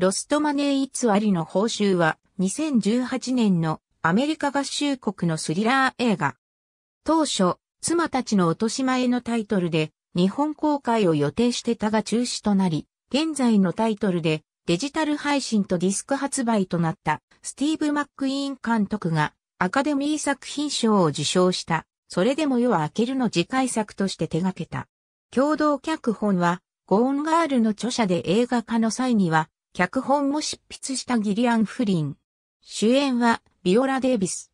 ロストマネー偽りの報酬は2018年のアメリカ合衆国のスリラー映画。当初、妻たちの落とし前のタイトルで日本公開を予定してたが中止となり、現在のタイトルでデジタル配信とディスク発売となったスティーブ・マックイーン監督がアカデミー作品賞を受賞した、それでも夜は明けるの次回作として手掛けた。共同脚本はゴーンガールの著者で映画化の際には脚本も執筆したギリアン・フリン。主演は、ビオラ・デイビス。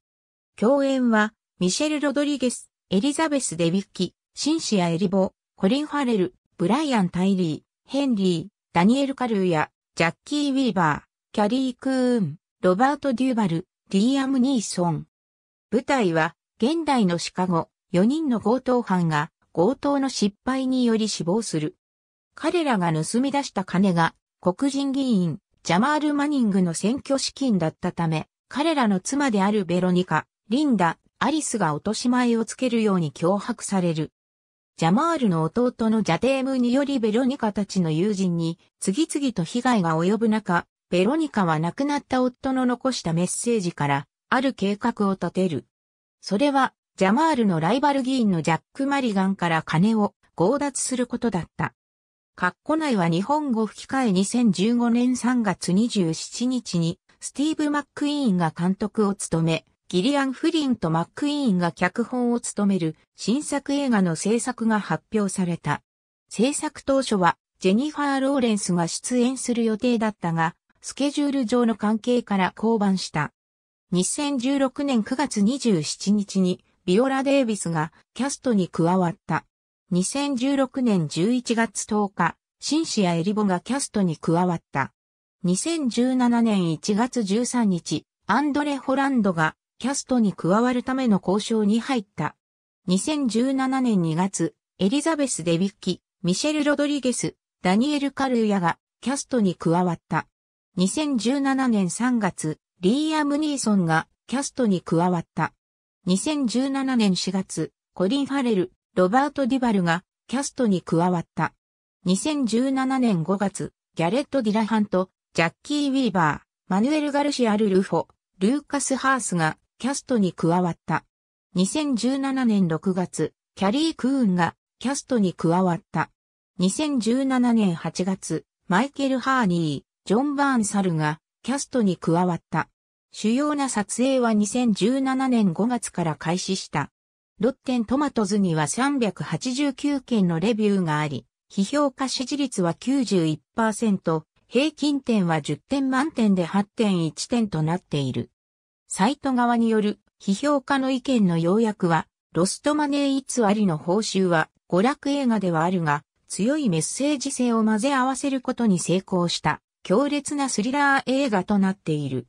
共演は、ミシェル・ロドリゲス、エリザベス・デビッキ、シンシア・エリボ、コリン・ファレル、ブライアン・タイリー、ヘンリー、ダニエル・カルーや、ジャッキー・ウィーバー、キャリー・クーン、ロバート・デューバル、リーアム・ニーソン。舞台は、現代のシカゴ、4人の強盗犯が、強盗の失敗により死亡する。彼らが盗み出した金が黒人議員、ジャマール・マニングの選挙資金だったため、彼らの妻であるベロニカ、リンダ、アリスが落とし前をつけるように脅迫される。ジャマールの弟のジャテームによりベロニカたちの友人に次々と被害が及ぶ中、ベロニカは亡くなった夫の残したメッセージから、ある計画を立てる。それは、ジャマールのライバル議員のジャック・マリガンから金を強奪することだった。括弧内は日本語吹き替え2015年3月27日に、スティーブ・マックイーンが監督を務め、ギリアン・フリンとマックイーンが脚本を務める新作映画の制作が発表された。制作当初はジェニファー・ローレンスが出演する予定だったが、スケジュール上の関係から降板した。2016年9月27日にビオラ・デイビスがキャストに加わった。2016年11月10日、シンシア・エリボがキャストに加わった。2017年1月13日、アンドレ・ホランドがキャストに加わるための交渉に入った。2017年2月、エリザベス・デビッキ、ミシェル・ロドリゲス、ダニエル・カルーヤがキャストに加わった。2017年3月、リーアム・ニーソンがキャストに加わった。2017年4月、コリン・ファレル、ロバート・ディバルがキャストに加わった。2017年5月、ギャレット・ディラハンとジャッキー・ウィーバー、マヌエル・ガルシア・ルルフォ、ルーカス・ハースがキャストに加わった。2017年6月、キャリー・クーンがキャストに加わった。2017年8月、マイケル・ハーニー、ジョン・バーン・サルがキャストに加わった。主要な撮影は2017年5月から開始した。ロッテントマトズには389件のレビューがあり、批評価支持率は91%、平均点は10点満点で8.1点となっている。サイト側による批評家の意見の要約は、ロストマネーありの報酬は娯楽映画ではあるが、強いメッセージ性を混ぜ合わせることに成功した強烈なスリラー映画となっている。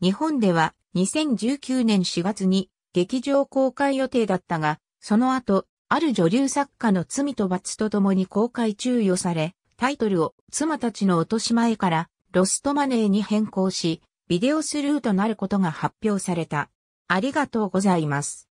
日本では2019年4月に劇場公開予定だったが、その後、ある女流作家の罪と罰とともに公開注意をされ、タイトルを妻たちの落とし前からロストマネーに変更し、ビデオスルーとなることが発表された。ありがとうございます。